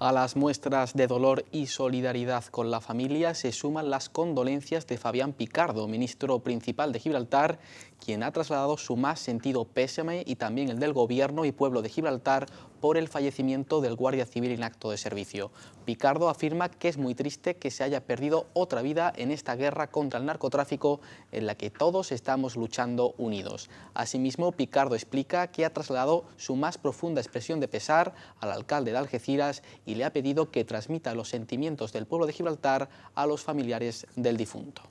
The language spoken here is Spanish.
A las muestras de dolor y solidaridad con la familia se suman las condolencias de Fabián Picardo, ministro principal de Gibraltar, quien ha trasladado su más sentido pésame y también el del gobierno y pueblo de Gibraltar por el fallecimiento del guardia civil en acto de servicio. Picardo afirma que es muy triste que se haya perdido otra vida en esta guerra contra el narcotráfico en la que todos estamos luchando unidos. Asimismo, Picardo explica que ha trasladado su más profunda expresión de pesar al alcalde de Algeciras y le ha pedido que transmita los sentimientos del pueblo de Gibraltar a los familiares del difunto.